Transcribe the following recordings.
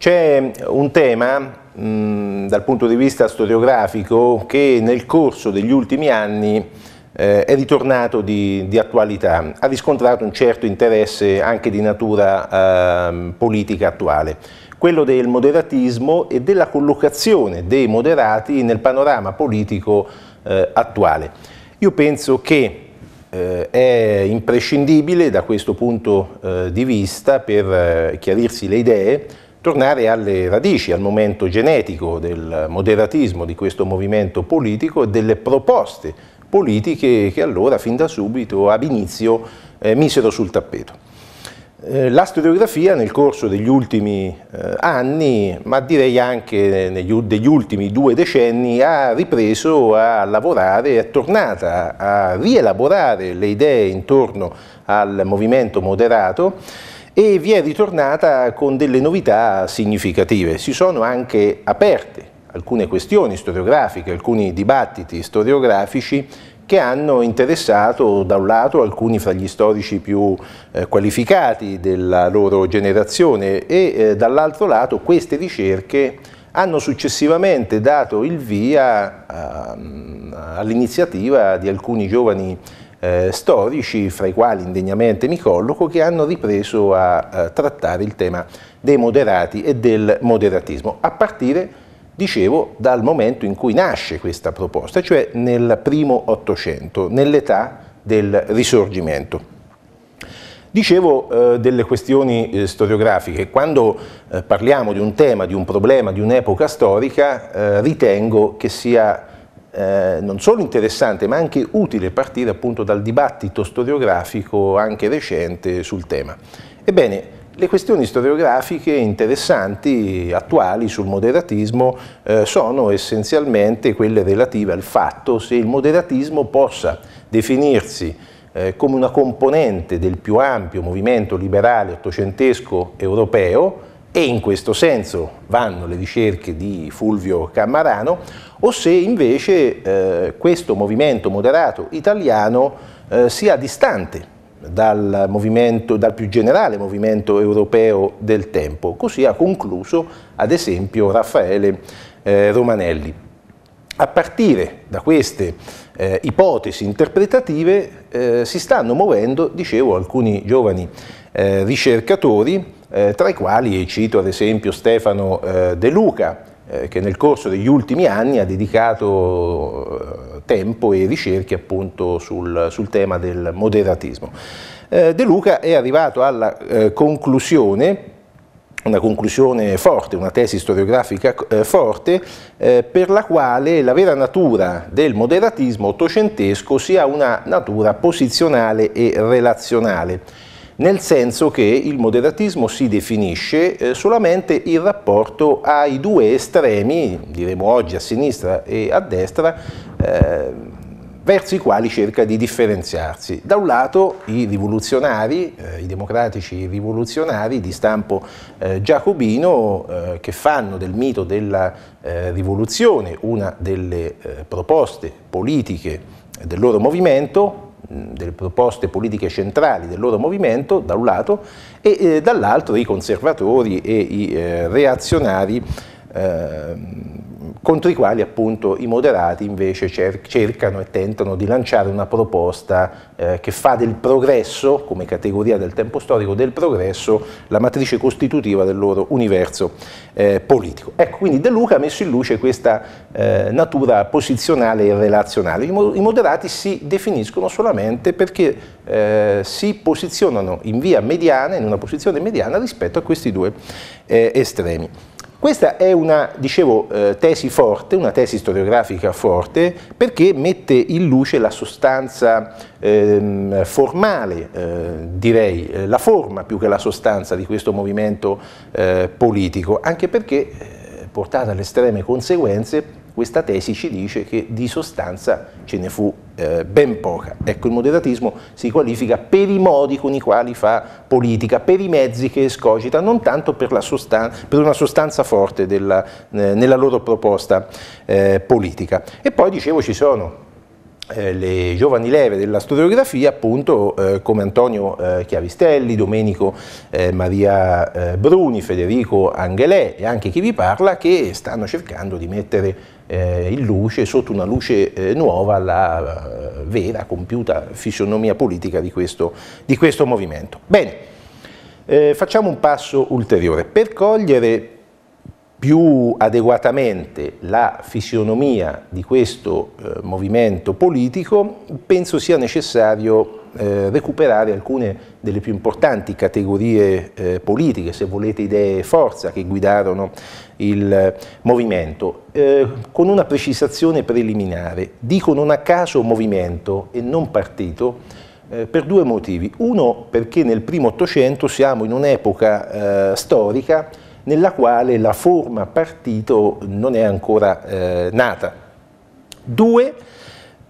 C'è un tema dal punto di vista storiografico che nel corso degli ultimi anni eh, è ritornato di, di, attualità, ha riscontrato un certo interesse anche di natura eh, politica attuale, quello del moderatismo e della collocazione dei moderati nel panorama politico eh, attuale. Io penso che eh, è imprescindibile da questo punto eh, di vista per eh, chiarirsi le idee tornare alle radici, al momento genetico del moderatismo di questo movimento politico e delle proposte politiche che allora fin da subito ad inizio eh, misero sul tappeto. Eh, la storiografia nel corso degli ultimi eh, anni, ma direi anche negli, degli ultimi due decenni, ha ripreso a lavorare, è tornata a rielaborare le idee intorno al movimento moderato e vi è ritornata con delle novità significative. Si sono anche aperte alcune questioni storiografiche, alcuni dibattiti storiografici che hanno interessato da un lato alcuni fra gli storici più eh, qualificati della loro generazione e eh, dall'altro lato queste ricerche hanno successivamente dato il via eh, all'iniziativa di alcuni giovani eh, storici, fra i quali indegnamente mi colloco, che hanno ripreso a, a eh, trattare il tema dei moderati e del moderatismo, a partire, dicevo, dal momento in cui nasce questa proposta, cioè nel primo Ottocento, nell'età del Risorgimento. Dicevo eh, delle questioni eh, storiografiche, quando eh, parliamo di un tema, di un problema, di un'epoca storica, eh, ritengo che sia eh, non solo interessante ma anche utile partire appunto dal dibattito storiografico anche recente sul tema. Ebbene, le questioni storiografiche interessanti, attuali sul moderatismo, eh, sono essenzialmente quelle relative al fatto se il moderatismo possa definirsi eh, come una componente del più ampio movimento liberale ottocentesco europeo, e in questo senso vanno le ricerche di Fulvio Cammarano, o se invece eh, questo movimento moderato italiano eh, sia distante dal, dal più generale movimento europeo del tempo. Così ha concluso ad esempio Raffaele eh, Romanelli. A partire da queste eh, ipotesi interpretative eh, si stanno muovendo, dicevo, alcuni giovani eh, ricercatori eh, tra i quali cito ad esempio Stefano eh, De Luca, eh, che nel corso degli ultimi anni ha dedicato eh, tempo e ricerche appunto sul, sul tema del moderatismo. Eh, De Luca è arrivato alla conclusione una conclusione forte, una tesi storiografica eh, forte, eh, per la quale la vera natura del moderatismo ottocentesco sia una natura posizionale e relazionale nel senso che il moderatismo si definisce eh, solamente in rapporto ai due estremi, diremo oggi a sinistra e a destra, eh, verso i quali cerca di differenziarsi. Da un lato i rivoluzionari, eh, i democratici rivoluzionari di stampo eh, giacobino eh, che fanno del mito della eh, rivoluzione una delle eh, proposte politiche del loro movimento, delle proposte politiche centrali del loro movimento, da un lato, e eh, dall'altro i conservatori e i eh, reazionari eh, contro i quali appunto i moderati invece cer cercano e tentano di lanciare una proposta eh, che fa del progresso, come categoria del tempo storico del progresso, la matrice costitutiva del loro universo eh, politico. Ecco, quindi De Luca ha messo in luce questa eh, natura posizionale e relazionale. I, mo I, moderati si definiscono solamente perché eh, si posizionano in via mediana, in una posizione mediana rispetto a questi due eh, estremi. Questa è una, dicevo, eh, tesi forte, una tesi storiografica forte, perché mette in luce la sostanza ehm, formale, eh, direi, eh, la forma più che la sostanza di questo movimento eh, politico, anche perché eh, portata alle estreme conseguenze questa tesi ci dice che di sostanza ce ne fu eh, ben poca. Ecco, il moderatismo si qualifica per i modi con i quali fa politica, per i mezzi che escogita, non tanto per, sostan per una sostanza forte della, eh, nella loro proposta eh, politica. E poi, dicevo, ci sono eh, le giovani leve della storiografia, appunto eh, come Antonio eh, Chiavistelli, Domenico eh, Maria eh, Bruni, Federico Angelè e anche chi vi parla, che stanno cercando di mettere eh, in luce, sotto una luce eh, nuova, la eh, vera, compiuta fisionomia politica di questo, di questo movimento. Bene, eh, facciamo un passo ulteriore. Per cogliere più adeguatamente la fisionomia di questo eh, movimento politico, penso sia necessario eh, recuperare alcune delle più importanti categorie eh, politiche, se volete idee e forza che guidarono il eh, movimento, eh, con una precisazione preliminare. Dico non a caso movimento e non partito eh, per due motivi. Uno perché nel primo Ottocento siamo in un'epoca eh, storica nella quale la forma partito non è ancora nata. Due,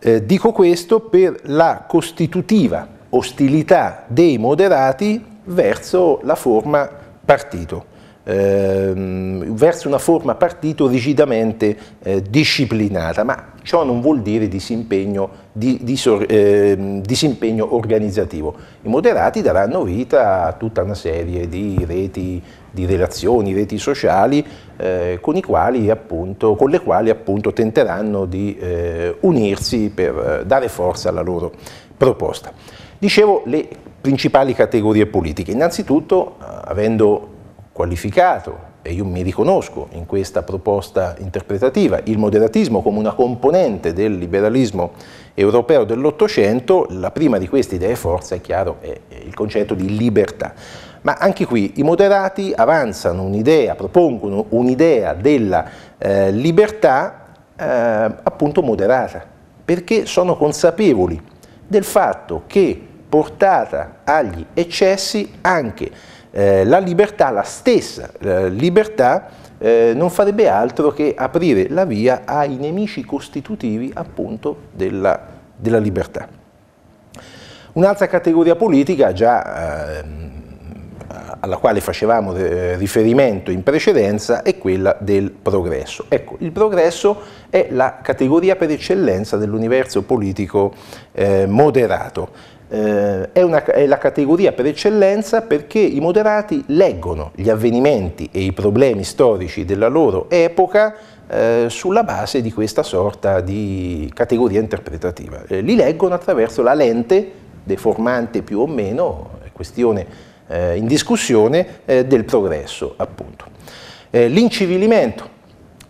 eh, dico questo per la costitutiva ostilità dei moderati verso la forma partito, ehm, verso una forma partito rigidamente eh, disciplinata, ma ciò non vuol dire disimpegno di, di eh, disimpegno organizzativo. I moderati daranno vita a tutta una serie di reti, di relazioni, reti sociali eh, con, quali, appunto, con, le quali appunto tenteranno di eh, unirsi per eh, dare forza alla loro proposta. Dicevo le principali categorie politiche, innanzitutto eh, avendo qualificato e io mi riconosco in questa proposta interpretativa, il moderatismo come una componente del liberalismo europeo dell'Ottocento, la prima di queste idee forza è chiaro è il concetto di libertà. Ma anche qui i moderati avanzano un'idea, propongono un'idea della eh, libertà eh, appunto moderata, perché sono consapevoli del fatto che portata agli eccessi anche eh, la libertà, la stessa eh, libertà, eh, non farebbe altro che aprire la via ai nemici costitutivi appunto della, della libertà. Un'altra categoria politica già ehm, alla quale facevamo eh, riferimento in precedenza è quella del progresso. Ecco, il progresso è la categoria per eccellenza dell'universo politico eh, moderato eh, è, una, è, la categoria per eccellenza perché i moderati leggono gli avvenimenti e i problemi storici della loro epoca eh, sulla base di questa sorta di categoria interpretativa. Eh, li leggono attraverso la lente, deformante più o meno, è questione eh, in discussione, eh, del progresso appunto. l'incivilimento,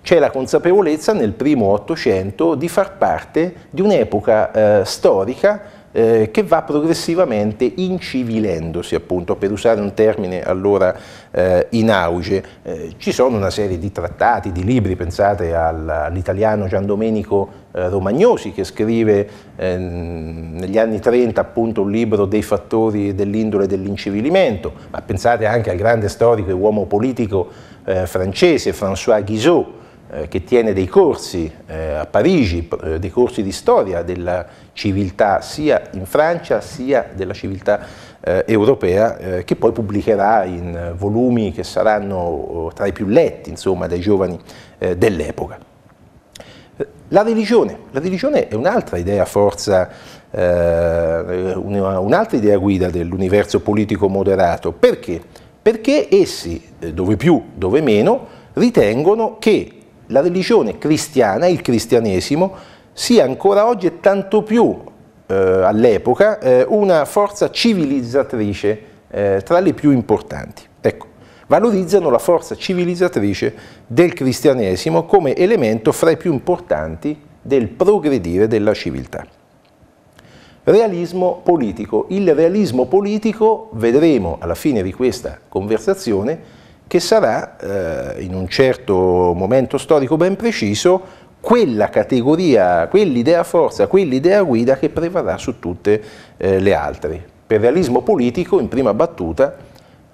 c'è la consapevolezza nel primo Ottocento di far parte di un'epoca storica eh, che va progressivamente incivilendosi, appunto, per usare un termine allora eh, in auge. Eh, ci sono una serie di trattati, di libri, pensate all'italiano Gian Domenico eh, Romagnosi che scrive ehm, negli anni 30 appunto un libro dei fattori dell'indole dell'incivilimento, ma pensate anche al grande storico e uomo politico eh, francese François Guizot, eh, che tiene dei corsi eh, a Parigi, eh, dei corsi di storia della civiltà sia in Francia sia della civiltà europea, che poi pubblicherà in volumi che saranno oh, tra i più letti insomma, dai giovani dell'epoca. La religione. La religione è un'altra idea forza, un'altra idea guida dell'universo politico moderato. Perché? Perché essi, dove più, dove meno, ritengono che la religione cristiana, il cristianesimo, sia ancora oggi e tanto più eh, all'epoca eh, una forza civilizzatrice eh, tra le più importanti. Ecco, valorizzano la forza civilizzatrice del cristianesimo come elemento fra i più importanti del progredire della civiltà. Realismo politico. Il realismo politico, vedremo alla fine di questa conversazione, che sarà eh, in un certo momento storico ben preciso quella categoria, quell'idea forza, quell'idea guida che prevarrà su tutte eh, le altre. Per realismo politico, in prima battuta,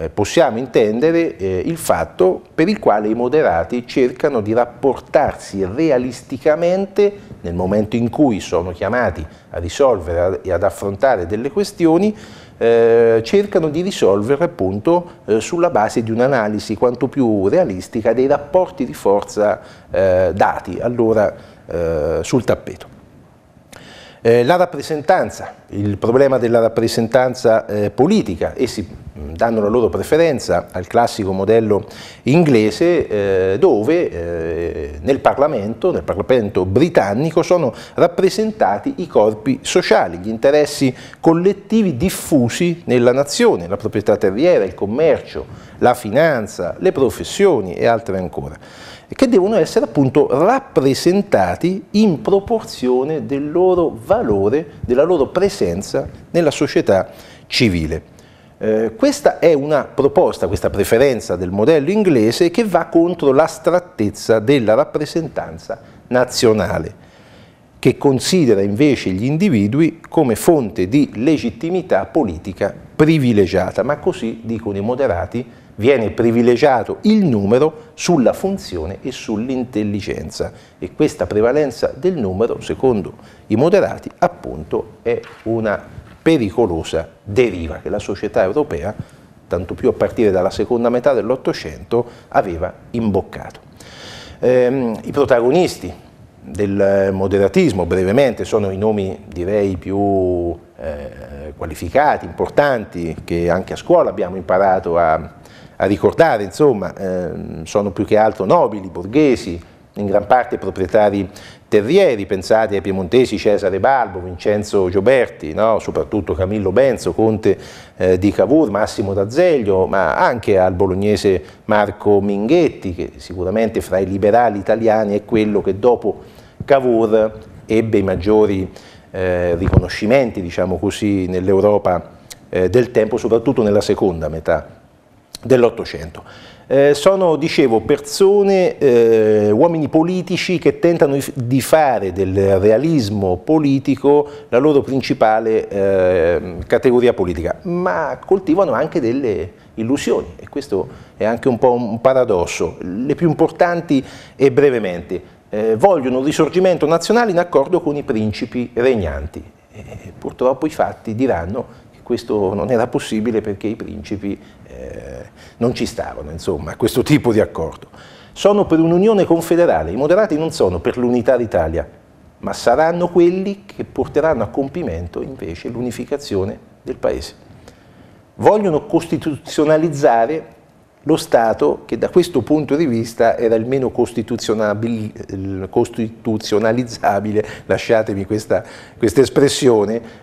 eh, possiamo intendere eh, il fatto per il quale i moderati cercano di rapportarsi realisticamente nel momento in cui sono chiamati a risolvere e ad affrontare delle questioni, eh, cercano di risolvere appunto eh, sulla base di un'analisi quanto più realistica dei rapporti di forza eh, dati allora eh, sul tappeto. la rappresentanza, il problema della rappresentanza eh, politica, essi Mm, danno la loro preferenza al classico modello inglese eh, dove eh, nel, Parlamento, nel Parlamento britannico sono rappresentati i corpi sociali, gli interessi collettivi diffusi nella nazione, la proprietà terriera, il commercio, la finanza, le professioni e altre ancora che devono essere appunto rappresentati in proporzione del loro valore, della loro presenza nella società civile. Eh, questa è una proposta, questa preferenza del modello inglese che va contro l'astrattezza della rappresentanza nazionale, che considera invece gli individui come fonte di legittimità politica privilegiata, ma così, dicono i moderati, viene privilegiato il numero sulla funzione e sull'intelligenza e questa prevalenza del numero, secondo i moderati, appunto è una pericolosa deriva che la società europea, tanto più a partire dalla seconda metà dell'Ottocento, aveva imboccato. Ehm, I protagonisti del moderatismo, brevemente, sono i nomi direi più eh, qualificati, importanti, che anche a scuola abbiamo imparato a, a ricordare, insomma, ehm, sono più che altro nobili, borghesi, in gran parte proprietari terrieri, pensate ai piemontesi Cesare Balbo, Vincenzo Gioberti, no? soprattutto Camillo Benzo, conte eh, di Cavour, Massimo D'Azeglio, ma anche al bolognese Marco Minghetti, che sicuramente fra i liberali italiani è quello che dopo Cavour ebbe i maggiori eh, riconoscimenti, diciamo nell'Europa eh, del tempo, soprattutto nella seconda metà dell'Ottocento. Eh, sono, dicevo, persone, eh, uomini politici che tentano di fare del realismo politico la loro principale eh, categoria politica, ma coltivano anche delle illusioni e questo è anche un po' un paradosso. Le più importanti e brevemente, eh, vogliono un risorgimento nazionale in accordo con i principi regnanti. E purtroppo i fatti diranno che questo non era possibile perché i principi eh, non ci stavano, insomma, a questo tipo di accordo. Sono per un'unione confederale, i moderati non sono per l'unità d'Italia, ma saranno quelli che porteranno a compimento invece l'unificazione del Paese. Vogliono costituzionalizzare lo Stato che da questo punto di vista era il meno costituzionalizzabile, lasciatemi questa, questa espressione,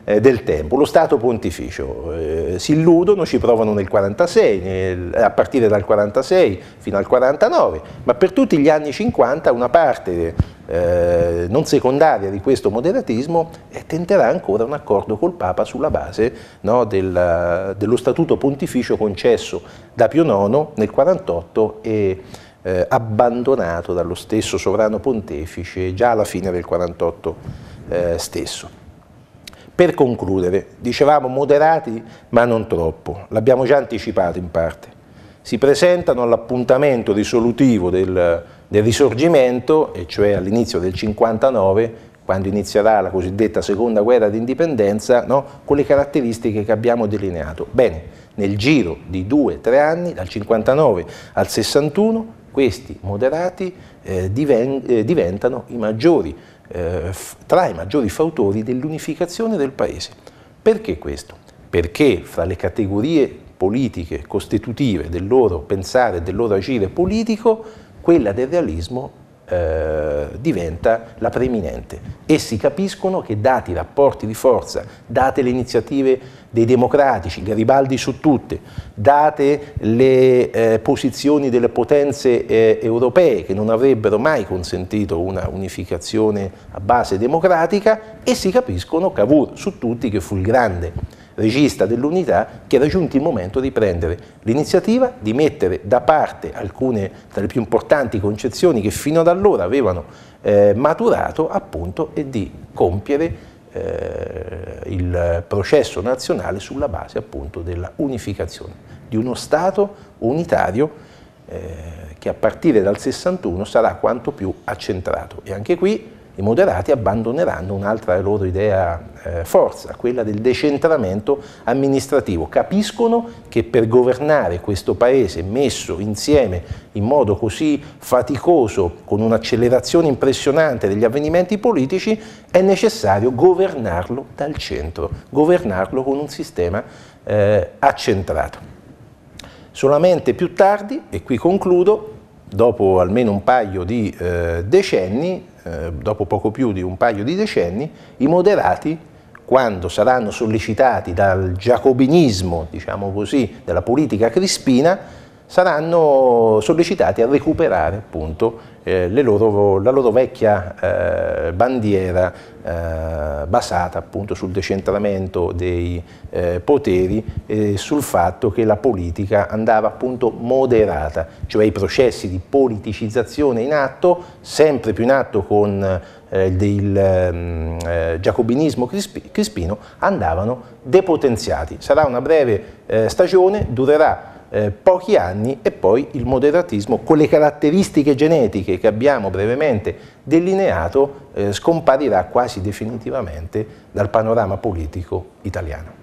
eh, del tempo, lo Stato pontificio. Eh, si illudono, ci provano nel 46, nel, a partire dal 46 fino al 49, ma per tutti gli anni 50 una parte eh, non secondaria di questo moderatismo eh, tenterà ancora un accordo col Papa sulla base no, del, dello statuto pontificio concesso da Pio IX nel 48 e eh, abbandonato dallo stesso sovrano pontefice già alla fine del 48 eh, stesso. Per concludere, dicevamo moderati ma non troppo, l'abbiamo già anticipato in parte, si presentano all'appuntamento risolutivo del del risorgimento, e cioè all'inizio del 59, quando inizierà la cosiddetta seconda guerra d'indipendenza, no? con le caratteristiche che abbiamo delineato. Bene, nel giro di due o tre anni, dal 59 al 61, questi moderati eh, diven eh, diventano i maggiori, eh, tra i maggiori fautori dell'unificazione del Paese. Perché questo? Perché fra le categorie politiche costitutive del loro pensare e del loro agire politico quella del realismo eh, diventa la preeminente. Essi capiscono che dati i rapporti di forza, date le iniziative dei democratici, Garibaldi su tutte, date le eh, posizioni delle potenze eh, europee che non avrebbero mai consentito una unificazione a base democratica, essi capiscono Cavour su tutti che fu il grande regista dell'unità, che era giunto il momento di prendere l'iniziativa, di mettere da parte alcune tra le più importanti concezioni che fino ad allora avevano eh, maturato appunto e di compiere eh, il processo nazionale sulla base appunto della unificazione, di uno Stato unitario eh, che a partire dal 61 sarà quanto più accentrato. E anche qui i moderati abbandoneranno un'altra loro idea eh, forza, quella del decentramento amministrativo. Capiscono che per governare questo paese messo insieme in modo così faticoso, con un'accelerazione impressionante degli avvenimenti politici, è necessario governarlo dal centro, governarlo con un sistema eh, accentrato. Solamente più tardi, e qui concludo, dopo almeno un paio di eh, decenni, eh, dopo poco più di un paio di decenni, i moderati, quando saranno sollecitati dal giacobinismo, diciamo così, della politica crispina, saranno sollecitati a recuperare appunto eh, loro, la loro vecchia eh, bandiera eh, basata appunto sul decentramento dei eh, poteri e sul fatto che la politica andava appunto moderata, cioè i processi di politicizzazione in atto, sempre più in atto con eh, del ehm, eh, giacobinismo crispino, andavano depotenziati. Sarà una breve stagione, durerà eh, pochi anni e poi il moderatismo con le caratteristiche genetiche che abbiamo brevemente delineato eh, scomparirà quasi definitivamente dal panorama politico italiano.